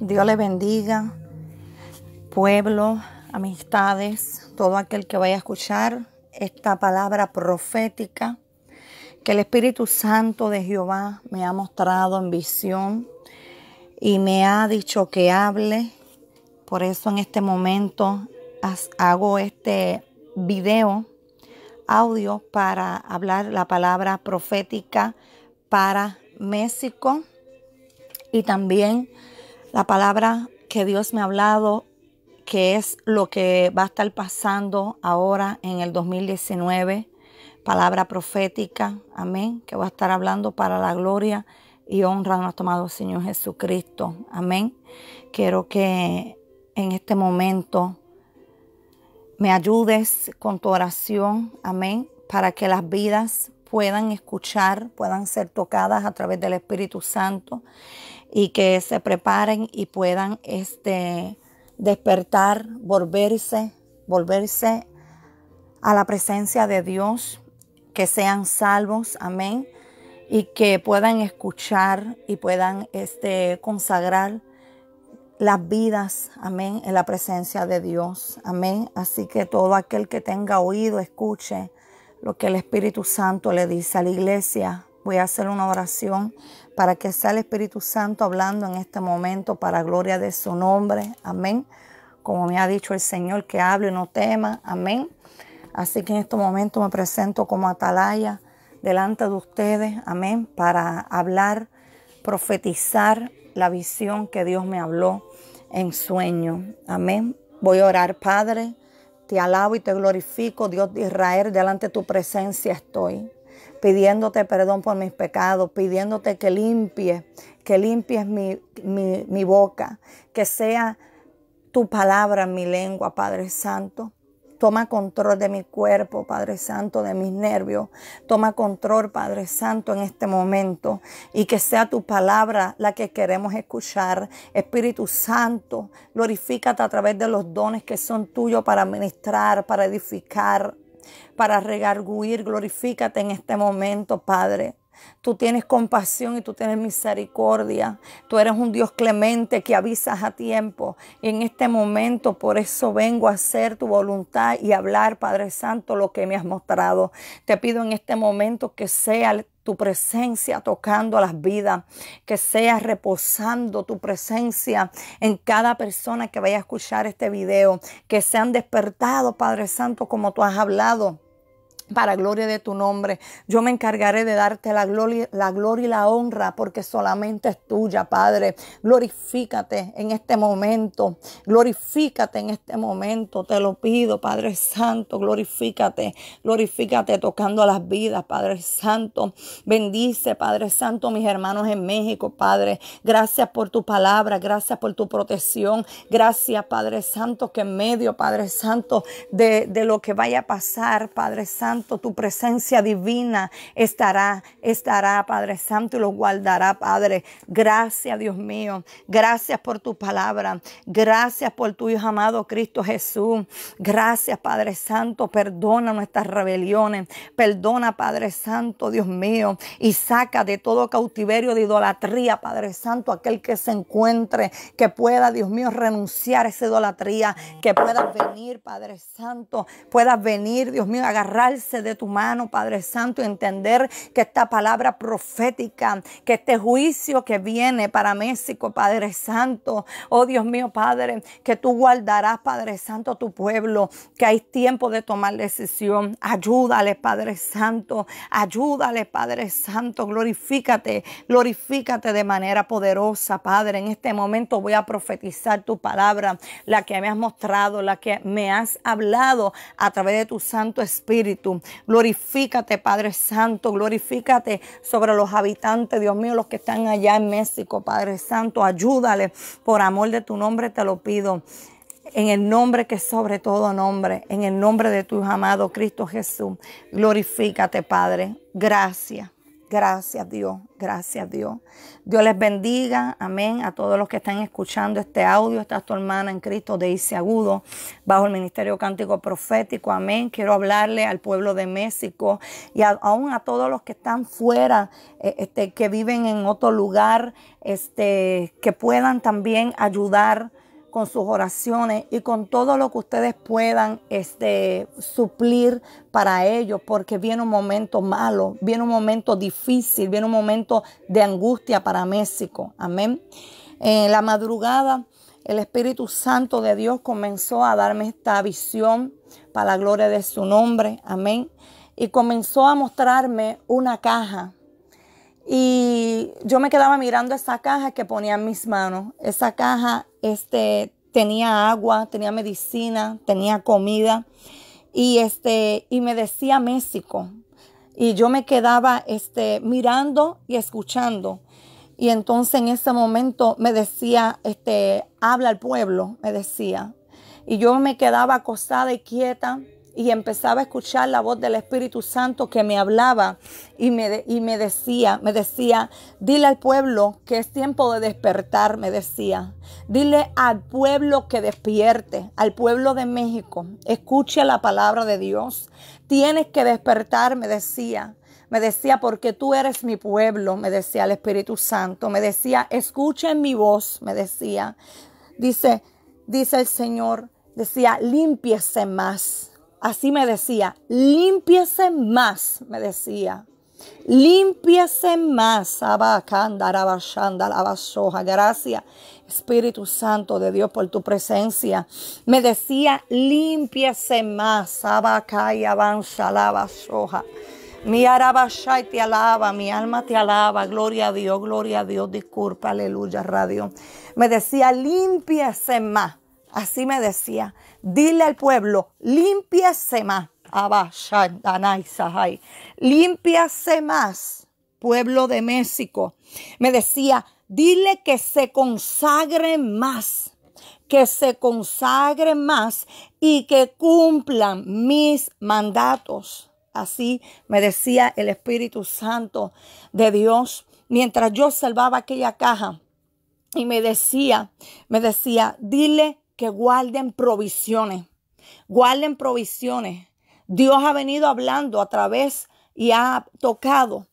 Dios le bendiga, pueblo, amistades, todo aquel que vaya a escuchar esta palabra profética que el Espíritu Santo de Jehová me ha mostrado en visión y me ha dicho que hable. Por eso en este momento hago este video, audio, para hablar la palabra profética para México y también la palabra que Dios me ha hablado, que es lo que va a estar pasando ahora en el 2019, palabra profética, amén, que va a estar hablando para la gloria y honra de nuestro amado Señor Jesucristo, amén. Quiero que en este momento me ayudes con tu oración, amén, para que las vidas puedan escuchar, puedan ser tocadas a través del Espíritu Santo y que se preparen y puedan este, despertar, volverse, volverse a la presencia de Dios, que sean salvos, amén, y que puedan escuchar y puedan este, consagrar las vidas, amén, en la presencia de Dios, amén. Así que todo aquel que tenga oído, escuche lo que el Espíritu Santo le dice a la iglesia. Voy a hacer una oración para que sea el Espíritu Santo hablando en este momento para gloria de su nombre. Amén. Como me ha dicho el Señor, que hable y no tema. Amén. Así que en este momento me presento como atalaya delante de ustedes. Amén. Para hablar, profetizar la visión que Dios me habló en sueño. Amén. Voy a orar, Padre te alabo y te glorifico, Dios de Israel, delante de tu presencia estoy, pidiéndote perdón por mis pecados, pidiéndote que limpies, que limpies mi, boca, que sea tu palabra mi lengua, Padre Santo. Toma control de mi cuerpo, Padre Santo, de mis nervios. Toma control, Padre Santo, en este momento. Y que sea tu palabra la que queremos escuchar. Espíritu Santo, glorifícate a través de los dones que son tuyos para ministrar, para edificar, para regarguir. Glorifícate en este momento, Padre. Tú tienes compasión y tú tienes misericordia. Tú eres un Dios clemente que avisas a tiempo. Y en este momento, por eso vengo a hacer tu voluntad y hablar, Padre Santo, lo que me has mostrado. Te pido en este momento que sea tu presencia tocando las vidas, que sea reposando tu presencia en cada persona que vaya a escuchar este video, que sean despertados, Padre Santo, como tú has hablado para gloria de tu nombre. Yo me encargaré de darte la gloria, la gloria y la honra porque solamente es tuya, Padre. Glorifícate en este momento. Glorifícate en este momento. Te lo pido, Padre Santo. Glorifícate. Glorifícate tocando las vidas, Padre Santo. Bendice, Padre Santo, mis hermanos en México, Padre. Gracias por tu palabra. Gracias por tu protección. Gracias, Padre Santo, que en medio, Padre Santo, de lo que vaya a pasar, Padre Santo tu presencia divina estará, estará, Padre Santo, y lo guardará, Padre. Gracias, Dios mío. Gracias por tu palabra. Gracias por tu Hijo amado Cristo Jesús. Gracias, Padre Santo. Perdona nuestras rebeliones. Perdona, Padre Santo, Dios mío. Y saca de todo cautiverio de idolatría, Padre Santo, aquel que se encuentre, que pueda, Dios mío, renunciar a esa idolatría, que pueda venir, Padre Santo, puedas venir, Dios mío, agarrarse de tu mano, Padre Santo, entender que esta palabra profética, que este juicio que viene para México, Padre Santo, oh Dios mío, Padre, que tú guardarás, Padre Santo, tu pueblo, que hay tiempo de tomar decisión. Ayúdale, Padre Santo, ayúdale, Padre Santo, glorifícate, glorifícate de manera poderosa, Padre. En este momento voy a profetizar tu palabra, la que me has mostrado, la que me has hablado a través de tu Santo Espíritu. Glorifícate, Padre Santo, glorifícate sobre los habitantes, Dios mío, los que están allá en México, Padre Santo. Ayúdale, por amor de tu nombre te lo pido en el nombre que sobre todo nombre, en el nombre de tu amado Cristo Jesús. Glorifícate, Padre. Gracias. Gracias Dios, gracias Dios. Dios les bendiga, amén, a todos los que están escuchando este audio. está tu hermana en Cristo, Daisy Agudo, bajo el Ministerio Cántico Profético, amén. Quiero hablarle al pueblo de México y aún a todos los que están fuera, eh, este, que viven en otro lugar, este, que puedan también ayudar con sus oraciones y con todo lo que ustedes puedan este, suplir para ellos, porque viene un momento malo, viene un momento difícil, viene un momento de angustia para México. Amén. En la madrugada, el Espíritu Santo de Dios comenzó a darme esta visión para la gloria de su nombre. Amén. Y comenzó a mostrarme una caja y yo me quedaba mirando esa caja que ponía en mis manos. Esa caja este, tenía agua, tenía medicina, tenía comida. Y, este, y me decía México. Y yo me quedaba este, mirando y escuchando. Y entonces en ese momento me decía, este, habla al pueblo, me decía. Y yo me quedaba acostada y quieta y empezaba a escuchar la voz del Espíritu Santo que me hablaba y me, y me decía, me decía, dile al pueblo que es tiempo de despertar, me decía. Dile al pueblo que despierte, al pueblo de México, escuche la palabra de Dios. Tienes que despertar, me decía. Me decía, porque tú eres mi pueblo, me decía el Espíritu Santo. Me decía, escuchen mi voz, me decía. Dice, dice el Señor, decía, límpiese más Así me decía, limpiese más, me decía. Límpiese más, gracias Espíritu Santo de Dios por tu presencia. Me decía, límpiese más, y avanza, la soja. Mi y te alaba, mi alma te alaba, gloria a Dios, gloria a Dios, disculpa, aleluya, radio. Me decía, límpiese más, así me decía Dile al pueblo, limpiase más. Límpiase más, pueblo de México. Me decía, dile que se consagre más, que se consagre más y que cumplan mis mandatos. Así me decía el Espíritu Santo de Dios mientras yo salvaba aquella caja. Y me decía, me decía, dile que guarden provisiones. Guarden provisiones. Dios ha venido hablando a través y ha tocado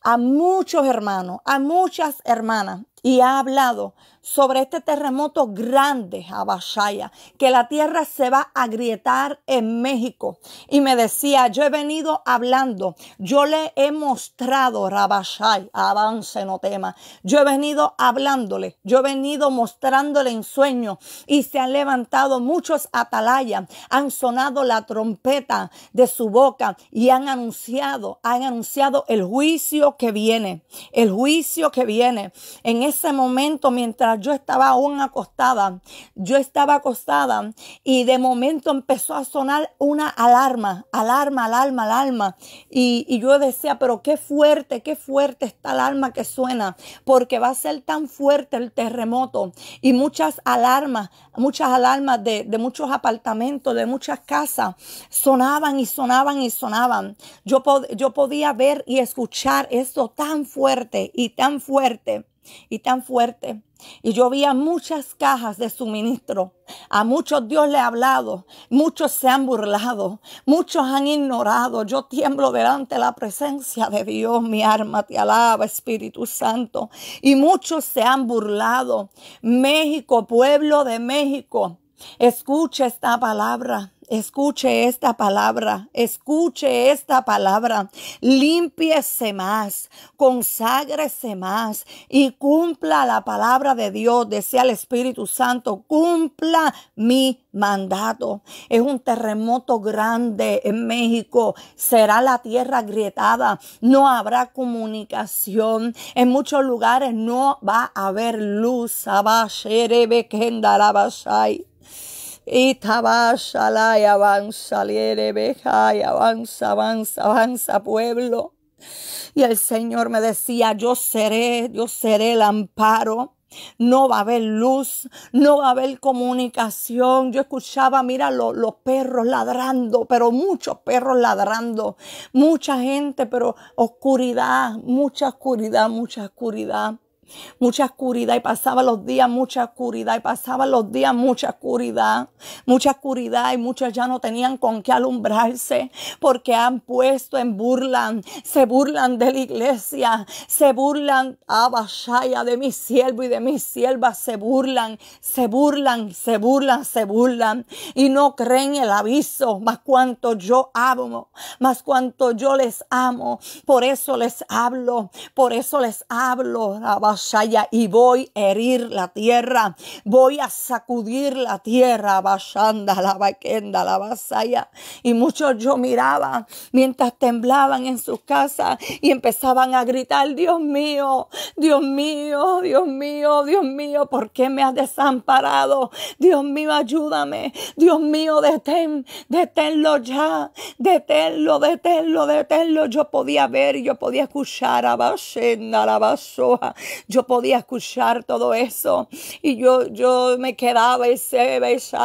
a muchos hermanos, a muchas hermanas y ha hablado sobre este terremoto grande, Abashaya, que la tierra se va a agrietar en México. Y me decía, yo he venido hablando, yo le he mostrado, Rabashay, avance no tema, yo he venido hablándole, yo he venido mostrándole en sueño y se han levantado muchos atalayas, han sonado la trompeta de su boca y han anunciado, han anunciado el juicio que viene, el juicio que viene. En ese momento, mientras yo estaba aún acostada, yo estaba acostada y de momento empezó a sonar una alarma, alarma, alarma, alarma. Y, y yo decía, pero qué fuerte, qué fuerte está esta alarma que suena, porque va a ser tan fuerte el terremoto y muchas alarmas, muchas alarmas de, muchos apartamentos, de muchas casas, sonaban y sonaban y sonaban. Yo, yo podía ver y escuchar esto tan fuerte y tan fuerte y tan fuerte. Y yo vi a muchas cajas de suministro. A muchos Dios le ha hablado. Muchos se han burlado. Muchos han ignorado. Yo tiemblo delante de la presencia de Dios. Mi arma te alaba, Espíritu Santo. Y muchos se han burlado. México, pueblo de México. Escucha esta palabra. Escuche esta palabra, escuche esta palabra, límpiese más, conságrese más y cumpla la palabra de Dios, decía el Espíritu Santo, cumpla mi mandato. Es un terremoto grande en México, será la tierra agrietada, no habrá comunicación, en muchos lugares no va a haber luz. Y avanza, liere, y avanza, avanza, avanza, pueblo. Y el Señor me decía, yo seré, yo seré el amparo. No va a haber luz, no va a haber comunicación. Yo escuchaba, mira, los perros ladrando, pero muchos perros ladrando, mucha gente, pero oscuridad, mucha oscuridad, mucha oscuridad. Mucha oscuridad y pasaba los días, mucha oscuridad y pasaba los días, mucha oscuridad, mucha oscuridad y muchos ya no tenían con qué alumbrarse porque han puesto en burlan, se burlan de la iglesia, se burlan, abashaya de mi siervo y de mi sierva, se burlan, se burlan, se burlan, se burlan y no creen el aviso, más cuanto yo amo, más cuanto yo les amo, por eso les hablo, por eso les hablo, abashaya y voy a herir la tierra, voy a sacudir la tierra, Abashanda, la vaquenda, la Basaya. Y muchos yo miraba mientras temblaban en sus casas y empezaban a gritar, Dios mío, Dios mío, Dios mío, Dios mío, ¿por qué me has desamparado? Dios mío, ayúdame, Dios mío, detén, deténlo ya, deténlo, deténlo, deténlo. Yo podía ver, yo podía escuchar, a Abashenda, la Basoja yo podía escuchar todo eso y yo, yo me quedaba y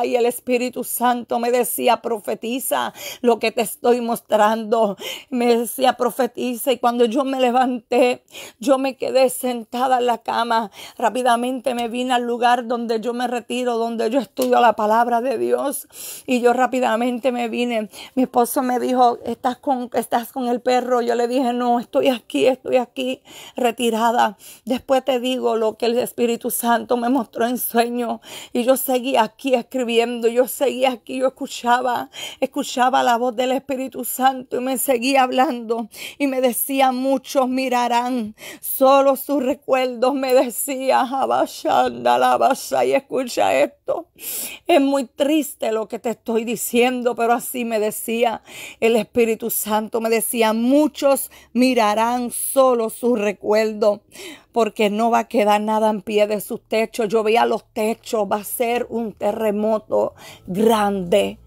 y el Espíritu Santo me decía, profetiza lo que te estoy mostrando. Me decía, profetiza y cuando yo me levanté, yo me quedé sentada en la cama. Rápidamente me vine al lugar donde yo me retiro, donde yo estudio la palabra de Dios y yo rápidamente me vine. Mi esposo me dijo, estás con, estás con el perro. Yo le dije, no, estoy aquí, estoy aquí retirada después te digo lo que el Espíritu Santo me mostró en sueño. Y yo seguía aquí escribiendo, yo seguía aquí, yo escuchaba, escuchaba la voz del Espíritu Santo y me seguía hablando. Y me decía, muchos mirarán solo sus recuerdos. Me decía, Abashanda, la y escucha esto. Es muy triste lo que te estoy diciendo, pero así me decía el Espíritu Santo. Me decía, muchos mirarán solo sus recuerdos porque no va a quedar nada en pie de sus techos. Yo veía los techos, va a ser un terremoto grande,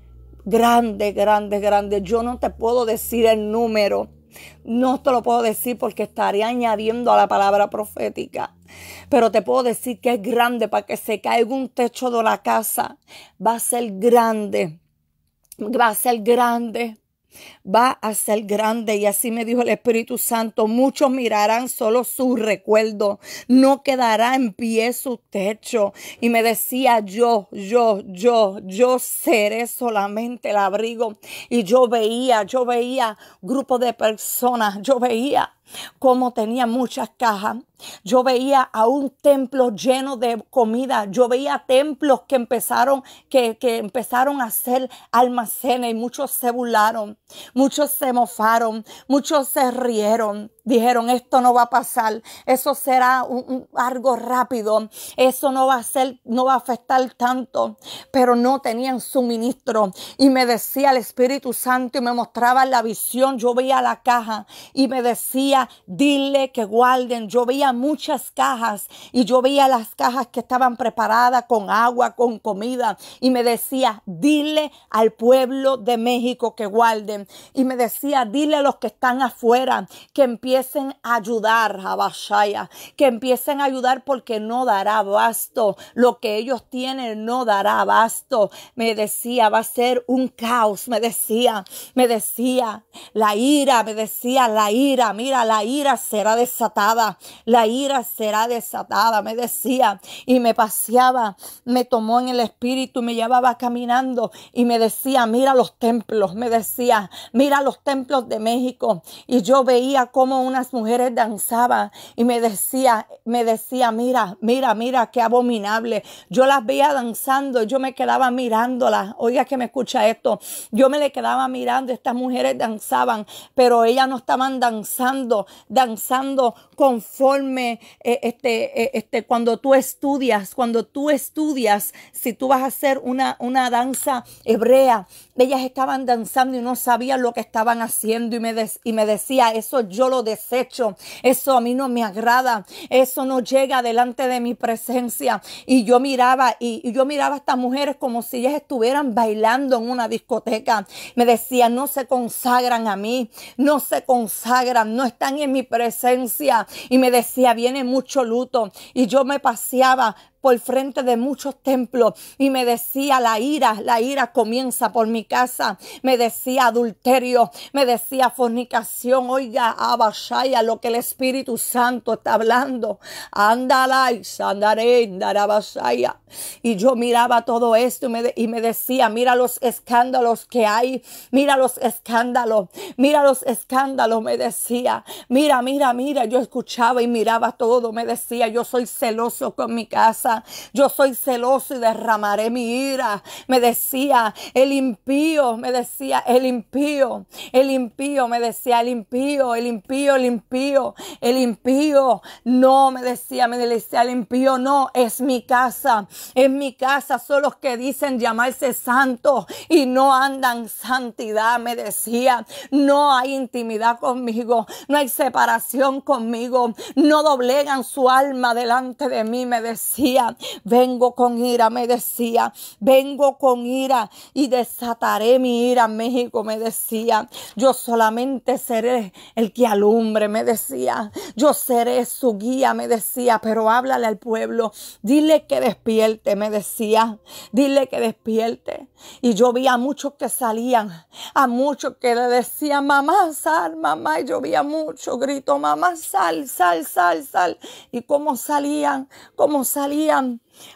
grande, grande, grande. Yo no te puedo decir el número. No te lo puedo decir porque estaría añadiendo a la palabra profética. Pero te puedo decir que es grande para que se caiga un techo de la casa. Va a ser grande. Va a ser grande va a ser grande. Y así me dijo el Espíritu Santo, muchos mirarán solo su recuerdo, no quedará en pie su techo. Y me decía, yo, yo, yo, yo seré solamente el abrigo. Y yo veía, yo veía grupo de personas, yo veía como tenía muchas cajas. Yo veía a un templo lleno de comida. Yo veía templos que empezaron, que, empezaron a hacer almacenes. y Muchos se burlaron, muchos se mofaron, muchos se rieron. Dijeron, esto no va a pasar, eso será un, algo rápido, eso no va a ser, no va a afectar tanto, pero no tenían suministro. Y me decía el Espíritu Santo y me mostraba la visión, yo veía la caja y me decía, dile que guarden. Yo veía muchas cajas y yo veía las cajas que estaban preparadas con agua, con comida y me decía, dile al pueblo de México que guarden. Y me decía, dile a los que están afuera que empiecen a ayudar a Bashaya, que empiecen a ayudar porque no dará abasto, Lo que ellos tienen no dará abasto Me decía, va a ser un caos. Me decía, me decía, la ira, me decía, la ira. Mira, la ira será desatada. La ira será desatada. Me decía, y me paseaba, me tomó en el espíritu, me llevaba caminando y me decía, mira los templos. Me decía, mira los templos de México. Y yo veía cómo unas mujeres danzaban y me decía, me decía, mira, mira, mira, qué abominable. Yo las veía danzando, yo me quedaba mirándolas. Oiga que me escucha esto. Yo me le quedaba mirando, estas mujeres danzaban, pero ellas no estaban danzando, danzando conforme eh, este, eh, este, cuando tú estudias, cuando tú estudias, si tú vas a hacer una, una danza hebrea, ellas estaban danzando y no sabían lo que estaban haciendo y me, y me decía, eso yo lo eso a mí no me agrada. Eso no llega delante de mi presencia. Y yo miraba, y, yo miraba a estas mujeres como si ellas estuvieran bailando en una discoteca. Me decía, no se consagran a mí, no se consagran, no están en mi presencia. Y me decía, viene mucho luto. Y yo me paseaba por frente de muchos templos y me decía la ira, la ira comienza por mi casa, me decía adulterio, me decía fornicación, oiga, abashaya, lo que el Espíritu Santo está hablando, andalai, andaré, andarabashaya. Y yo miraba todo esto y me, y me decía, mira los escándalos que hay, mira los escándalos, mira los escándalos, me decía, mira, mira, mira, yo escuchaba y miraba todo, me decía, yo soy celoso con mi casa, yo soy celoso y derramaré mi ira. Me decía el impío, me decía el impío, el impío, me decía el impío, el impío, el impío, el impío. No, me decía, me decía el impío, no, es mi casa, es mi casa. Son los que dicen llamarse santos y no andan santidad, me decía. No hay intimidad conmigo, no hay separación conmigo, no doblegan su alma delante de mí, me decía vengo con ira, me decía, vengo con ira y desataré mi ira. México me decía, yo solamente seré el que alumbre, me decía, yo seré su guía, me decía, pero háblale al pueblo, dile que despierte, me decía, dile que despierte. Y yo vi a muchos que salían, a muchos que le decían, mamá, sal, mamá, y yo vi a muchos, grito, mamá, sal, sal, sal, sal. Y cómo salían, cómo salían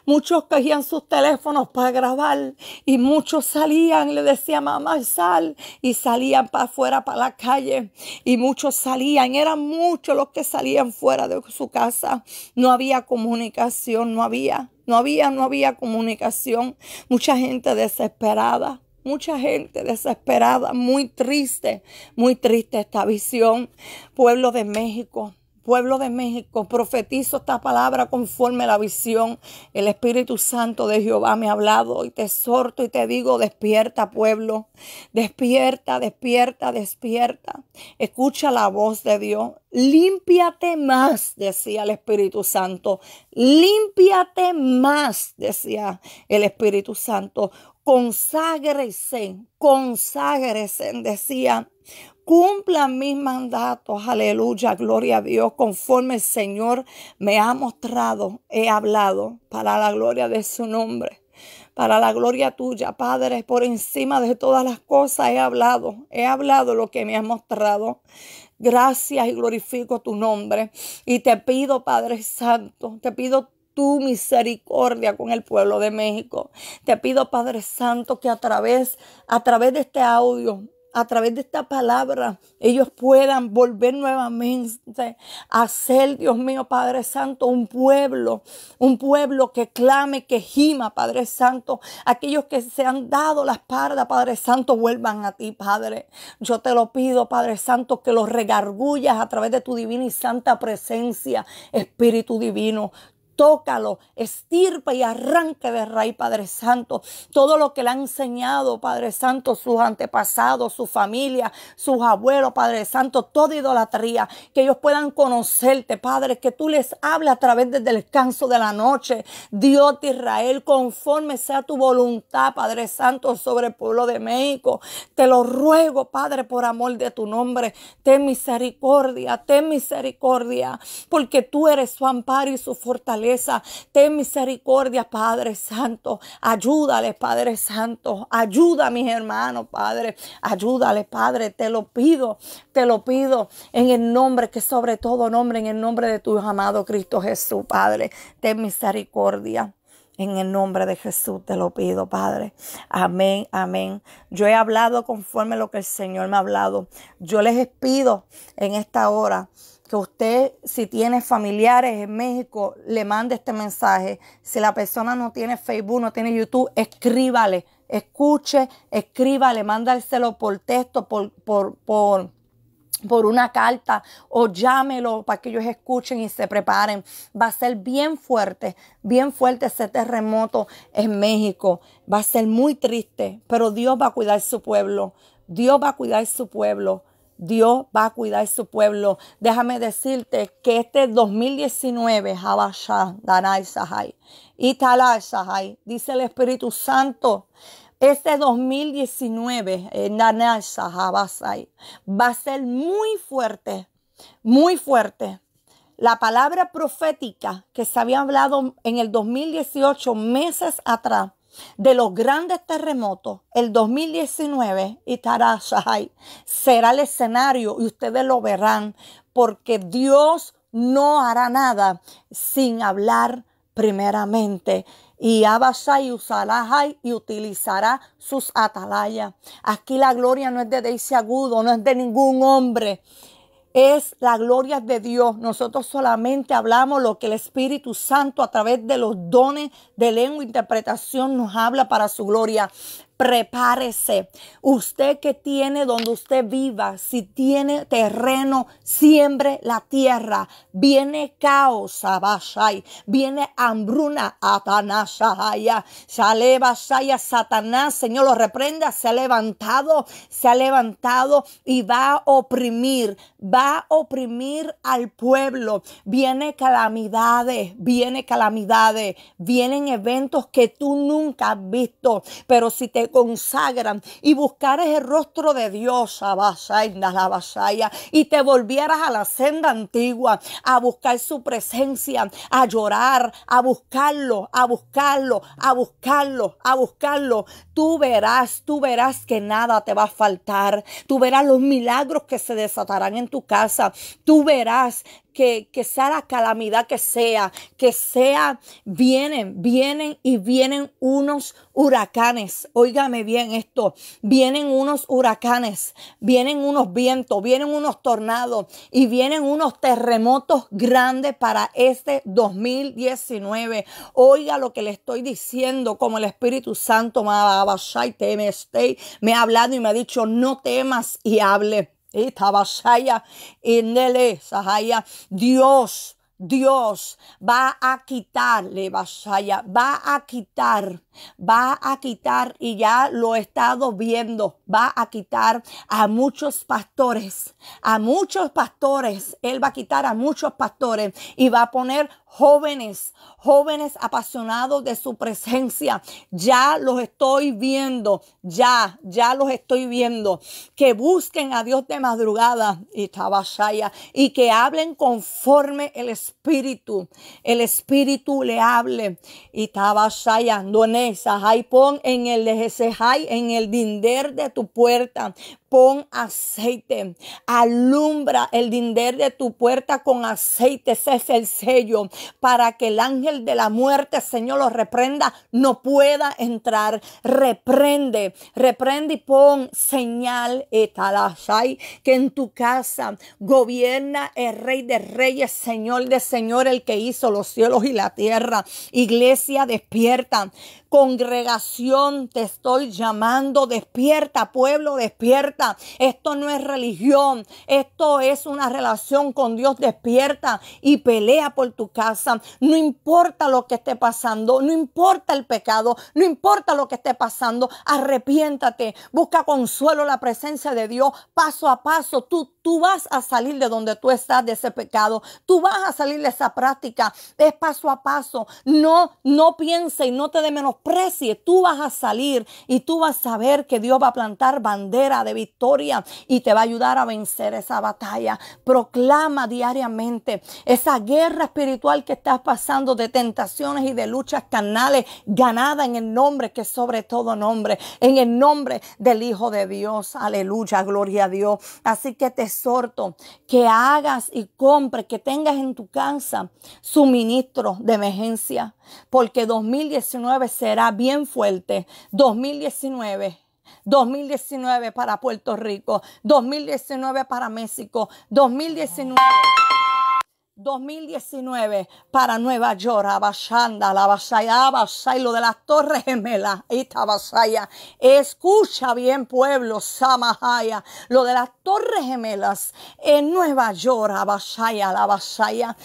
muchos cogían sus teléfonos para grabar y muchos salían, le decía mamá sal y salían para afuera, para la calle y muchos salían, eran muchos los que salían fuera de su casa, no había comunicación, no había, no había, no había comunicación, mucha gente desesperada mucha gente desesperada, muy triste, muy triste esta visión. Pueblo de México, pueblo de México, profetizo esta palabra conforme la visión. El Espíritu Santo de Jehová me ha hablado y te exhorto y te digo, despierta pueblo, despierta, despierta, despierta. Escucha la voz de Dios. Limpiate más, decía el Espíritu Santo. Límpiate más, decía el Espíritu Santo conságrese, conságrese, decía, Cumpla mis mandatos, aleluya, gloria a Dios, conforme el Señor me ha mostrado, he hablado para la gloria de su nombre. Para la gloria tuya, Padre, por encima de todas las cosas he hablado, he hablado lo que me ha mostrado. Gracias y glorifico tu nombre. Y te pido, Padre Santo, te pido tu misericordia con el pueblo de México. Te pido, Padre Santo, que a través, a través de este audio, a través de esta palabra, ellos puedan volver nuevamente a ser, Dios mío, Padre Santo, un pueblo, un pueblo que clame, que gima, Padre Santo. Aquellos que se han dado la espalda, Padre Santo, vuelvan a ti, Padre. Yo te lo pido, Padre Santo, que los regargullas a través de tu divina y santa presencia, Espíritu Divino tócalo, estirpa y arranque de raíz, Padre Santo, todo lo que le han enseñado, Padre Santo, sus antepasados, su familia, sus abuelos, Padre Santo, toda idolatría, que ellos puedan conocerte, Padre, que tú les hables a través del descanso de la noche, Dios de Israel, conforme sea tu voluntad, Padre Santo, sobre el pueblo de México. Te lo ruego, Padre, por amor de tu nombre, ten misericordia, ten misericordia, porque tú eres su amparo y su fortaleza. Ten misericordia, Padre Santo. ayúdales Padre Santo. Ayuda a mis hermanos, Padre. Ayúdale, Padre. Te lo pido, te lo pido en el nombre que sobre todo nombre, en el nombre de tu amado Cristo Jesús, Padre. Ten misericordia. En el nombre de Jesús te lo pido, Padre. Amén, amén. Yo he hablado conforme lo que el Señor me ha hablado. Yo les pido en esta hora que usted, si tiene familiares en México, le mande este mensaje. Si la persona no tiene Facebook, no tiene YouTube, escríbale, escuche, escríbale, mándárselo por texto, por, por, por, por una carta o llámelo para que ellos escuchen y se preparen. Va a ser bien fuerte, bien fuerte ese terremoto en México. Va a ser muy triste, pero Dios va a cuidar su pueblo. Dios va a cuidar su pueblo. Dios va a cuidar su pueblo. Déjame decirte que este 2019, Sahai, dice el Espíritu Santo, este 2019, eh, va a ser muy fuerte, muy fuerte. La palabra profética que se había hablado en el 2018, meses atrás, de los grandes terremotos, el 2019 y será el escenario y ustedes lo verán, porque Dios no hará nada sin hablar primeramente. Y Abashai usará y utilizará sus atalayas. Aquí la gloria no es de Deise Agudo, no es de ningún hombre es la gloria de Dios. Nosotros solamente hablamos lo que el Espíritu Santo a través de los dones de lengua e interpretación nos habla para su gloria prepárese. Usted que tiene donde usted viva, si tiene terreno, siembre la tierra. Viene caos, abashai. Viene hambruna, atanashaya. Basaya Satanás, Señor, lo reprenda. Se ha levantado, se ha levantado y va a oprimir, va a oprimir al pueblo. Viene calamidades, viene calamidades, vienen eventos que tú nunca has visto. Pero si te consagran y buscares el rostro de Dios, y te volvieras a la senda antigua, a buscar su presencia, a llorar, a buscarlo, a buscarlo, a buscarlo, a buscarlo, tú verás, tú verás que nada te va a faltar, tú verás los milagros que se desatarán en tu casa, tú verás que, sea la calamidad que sea, que sea, vienen, vienen y vienen unos huracanes. Óigame bien esto, vienen unos huracanes, vienen unos vientos, vienen unos tornados y vienen unos terremotos grandes para este 2019. Oiga lo que le estoy diciendo, como el Espíritu Santo me ha, me ha hablado y me ha dicho, no temas y hable. Estaba allá en el Dios. Dios va a quitarle, va a quitar, va a quitar, y ya lo he estado viendo, va a quitar a muchos pastores, a muchos pastores, Él va a quitar a muchos pastores y va a poner jóvenes, jóvenes apasionados de su presencia. Ya los estoy viendo, ya, ya los estoy viendo. Que busquen a Dios de madrugada y y que hablen conforme el Espíritu espíritu, el espíritu le hable. Y tabashaya, donesa, hay pon en el hay en el dinder de tu puerta. Pon aceite, alumbra el dinder de tu puerta con aceite, ese es el sello, para que el ángel de la muerte, Señor, lo reprenda, no pueda entrar. Reprende, reprende y pon señal, que en tu casa gobierna el Rey de Reyes, Señor de Señor, el que hizo los cielos y la tierra. Iglesia, despierta. Congregación, te estoy llamando, despierta, pueblo, despierta. Esto no es religión, esto es una relación con Dios, despierta y pelea por tu casa. No importa lo que esté pasando, no importa el pecado, no importa lo que esté pasando, arrepiéntate, busca consuelo la presencia de Dios, paso a paso, tú, tú vas a salir de donde tú estás, de ese pecado, tú vas a salir de esa práctica, es paso a paso, no, no piense y no te dé menos precie, tú vas a salir y tú vas a saber que Dios va a plantar bandera de victoria y te va a ayudar a vencer esa batalla. Proclama diariamente esa guerra espiritual que estás pasando de tentaciones y de luchas canales ganada en el nombre que sobre todo nombre, en el nombre del Hijo de Dios. Aleluya, gloria a Dios. Así que te exhorto que hagas y compres, que tengas en tu casa suministro de emergencia, porque 2019 se será bien fuerte. 2019. 2019 para Puerto Rico, 2019 para México, 2019. 2019 para Nueva York, Abashanda, la Basaya, lo de las Torres Gemelas, esta Escucha bien, pueblo, Samahaya, lo de las Torres Gemelas en Nueva York, Abashaya, la Basaya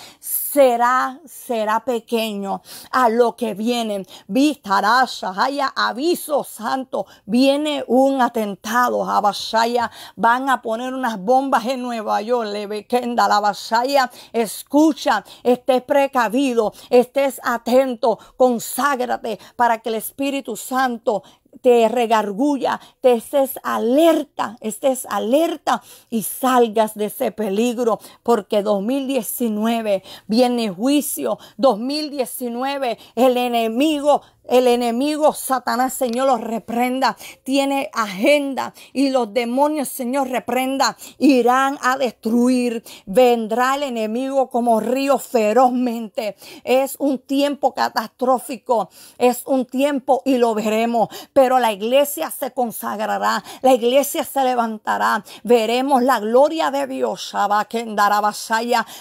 será, será pequeño a lo que vienen. Vistarasha, haya aviso santo, viene un atentado, Abashaya, van a poner unas bombas en Nueva York, la Abashaya, escucha, estés precavido, estés atento, conságrate para que el Espíritu Santo te regargulla, te estés alerta, estés alerta y salgas de ese peligro, porque 2019 viene juicio, 2019 el enemigo el enemigo, Satanás, Señor, los reprenda. Tiene agenda y los demonios, Señor, reprenda. Irán a destruir. Vendrá el enemigo como río ferozmente. Es un tiempo catastrófico. Es un tiempo y lo veremos. Pero la iglesia se consagrará. La iglesia se levantará. Veremos la gloria de Dios.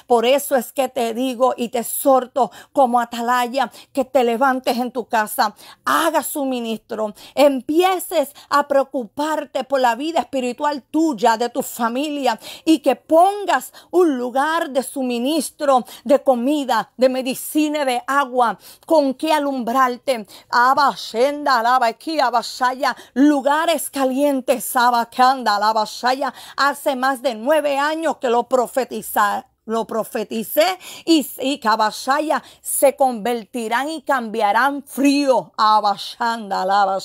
Por eso es que te digo y te exhorto como atalaya que te levantes en tu casa haga su ministro, empieces a preocuparte por la vida espiritual tuya, de tu familia, y que pongas un lugar de suministro de comida, de medicina, de agua, con que alumbrarte. Abba, Shenda, Alaba, aquí, lugares calientes, la shaya. Hace más de nueve años que lo profetiza, lo profeticé y, y Kabashaya se convertirán y cambiarán frío a la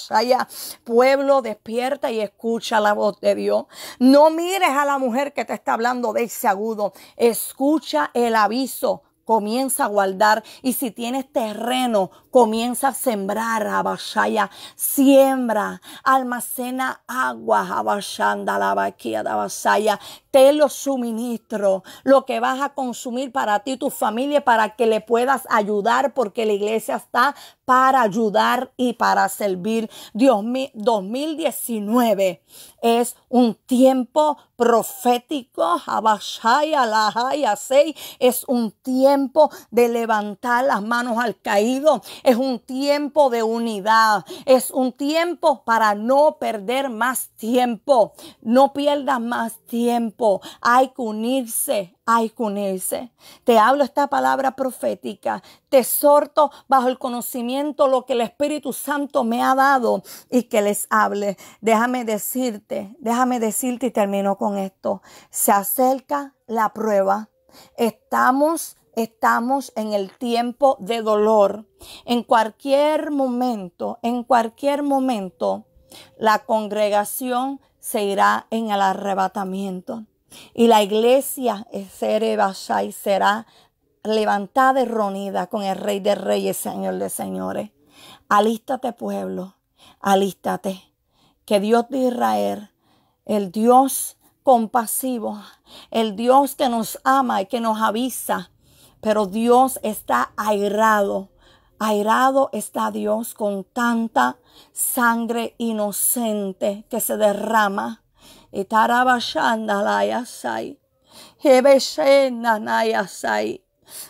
Pueblo, despierta y escucha la voz de Dios. No mires a la mujer que te está hablando de ese agudo. Escucha el aviso comienza a guardar. Y si tienes terreno, comienza a sembrar, Abashaya. Siembra, almacena agua, Abashanda, la vaquía, Abashaya te lo suministro, lo que vas a consumir para ti y tu familia, para que le puedas ayudar, porque la iglesia está para ayudar y para servir. Dios 2019 es un tiempo profético, es un tiempo de levantar las manos al caído, es un tiempo de unidad, es un tiempo para no perder más tiempo, no pierdas más tiempo hay que unirse, hay que unirse. Te hablo esta palabra profética. Te exhorto bajo el conocimiento lo que el Espíritu Santo me ha dado y que les hable. Déjame decirte, déjame decirte y termino con esto. Se acerca la prueba. Estamos estamos en el tiempo de dolor. En cualquier momento, en cualquier momento, la congregación se irá en el arrebatamiento. Y la iglesia y será levantada y reunida con el Rey de Reyes, Señor de Señores. Alístate, pueblo, alístate. Que Dios de Israel, el Dios compasivo, el Dios que nos ama y que nos avisa, pero Dios está airado. Airado está Dios con tanta sangre inocente que se derrama e e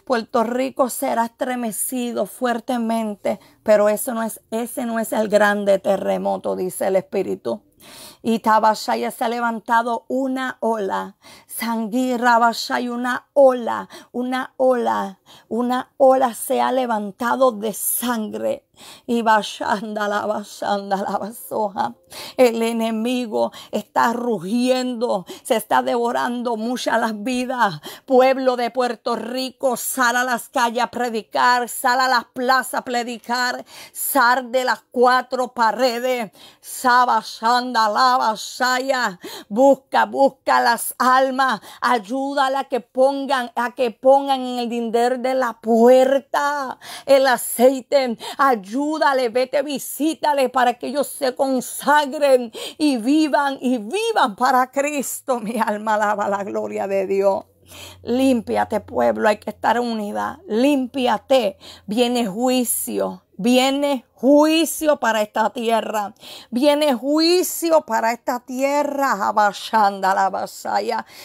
Puerto Rico será estremecido fuertemente, pero eso no es, ese no es el grande terremoto, dice el Espíritu. Y Tabashaya se ha levantado una ola. Sangui una ola, una ola, una ola se ha levantado de sangre. Y soja. El enemigo está rugiendo, se está devorando muchas las vidas. Pueblo de Puerto Rico, sal a las calles a predicar, sal a las plazas a predicar, sal de las cuatro paredes. Saba, la Busca, busca las almas. Ayúdala a que pongan, a que pongan en el dinder de la puerta el aceite. Ayúdala ayúdale, vete, visítale para que ellos se consagren y vivan y vivan para Cristo. Mi alma alaba la gloria de Dios. Límpiate, pueblo, hay que estar unida. Límpiate. Viene juicio. Viene juicio para esta tierra. Viene juicio para esta tierra, Abashanda, la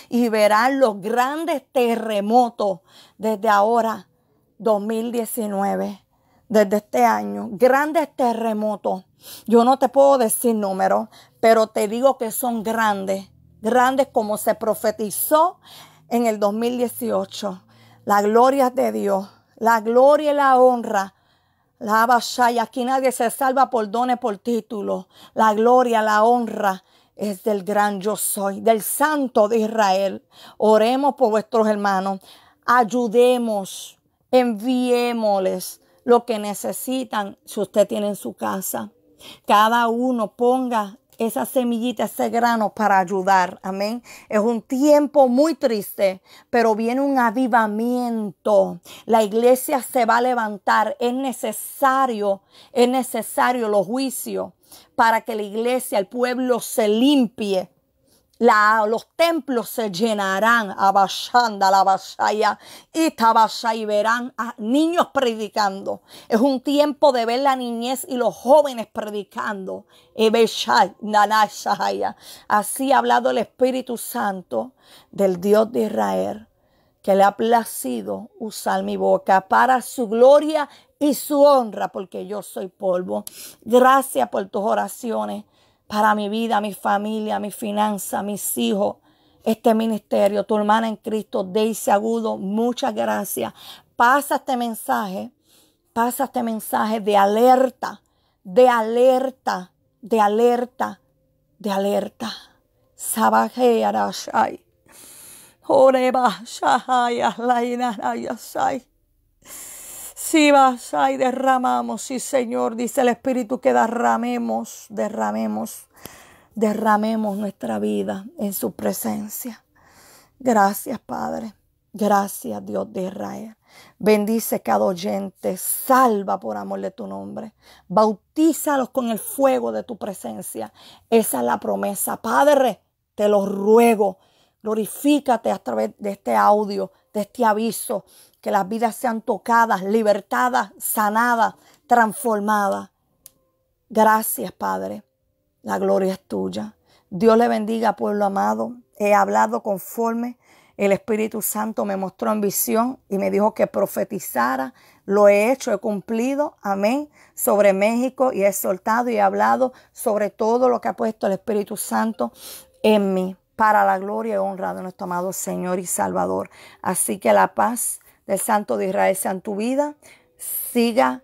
Y verán los grandes terremotos desde ahora, 2019 desde este año, grandes terremotos. Yo no te puedo decir números, pero te digo que son grandes, grandes como se profetizó en el 2018. La gloria de Dios, la gloria y la honra. La abashaya, aquí nadie se salva por dones, por título. La gloria, la honra es del gran yo soy, del santo de Israel. Oremos por vuestros hermanos, ayudemos, enviémosles lo que necesitan si usted tiene en su casa. Cada uno ponga esa semillita, ese grano para ayudar. Amén. Es un tiempo muy triste, pero viene un avivamiento. La iglesia se va a levantar. Es necesario, es necesario los juicios para que la iglesia, el pueblo se limpie los templos se llenarán, Bashanda la basaya, y y verán a niños predicando. Es un tiempo de ver la niñez y los jóvenes predicando. Así ha hablado el Espíritu Santo del Dios de Israel, que le ha placido usar mi boca para su gloria y su honra, porque yo soy polvo. Gracias por tus oraciones para mi vida, mi familia, mi finanza, mis hijos, este ministerio, tu hermana en Cristo, Daisy Agudo, muchas gracias. Pasa este mensaje, pasa este mensaje de alerta, de alerta, de alerta, de alerta. Sabaje Arashai. Oreba Sí, vas, ay, derramamos, sí, Señor, dice el Espíritu que derramemos, derramemos, derramemos nuestra vida en su presencia. Gracias, Padre. Gracias, Dios de Israel. Bendice cada oyente, salva por amor de tu nombre. Bautízalos con el fuego de tu presencia. Esa es la promesa. Padre, te lo ruego. Glorifícate a través de este audio de este aviso, que las vidas sean tocadas, libertadas, sanadas, transformadas. Gracias, Padre. La gloria es tuya. Dios le bendiga, pueblo amado. He hablado conforme el Espíritu Santo me mostró en visión y me dijo que profetizara. Lo he hecho, he cumplido, amén, sobre México y he soltado y he hablado sobre todo lo que ha puesto el Espíritu Santo en mí para la gloria y honra de nuestro amado Señor y Salvador. Así que la paz del Santo de Israel sea en tu vida. Siga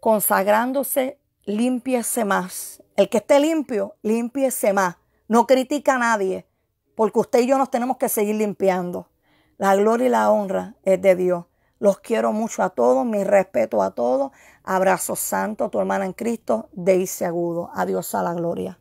consagrándose, límpiese más. El que esté limpio, limpiese más. No critica a nadie, porque usted y yo nos tenemos que seguir limpiando. La gloria y la honra es de Dios. Los quiero mucho a todos, mi respeto a todos. Abrazo santo, tu hermana en Cristo, Deise Agudo. Adiós a la gloria.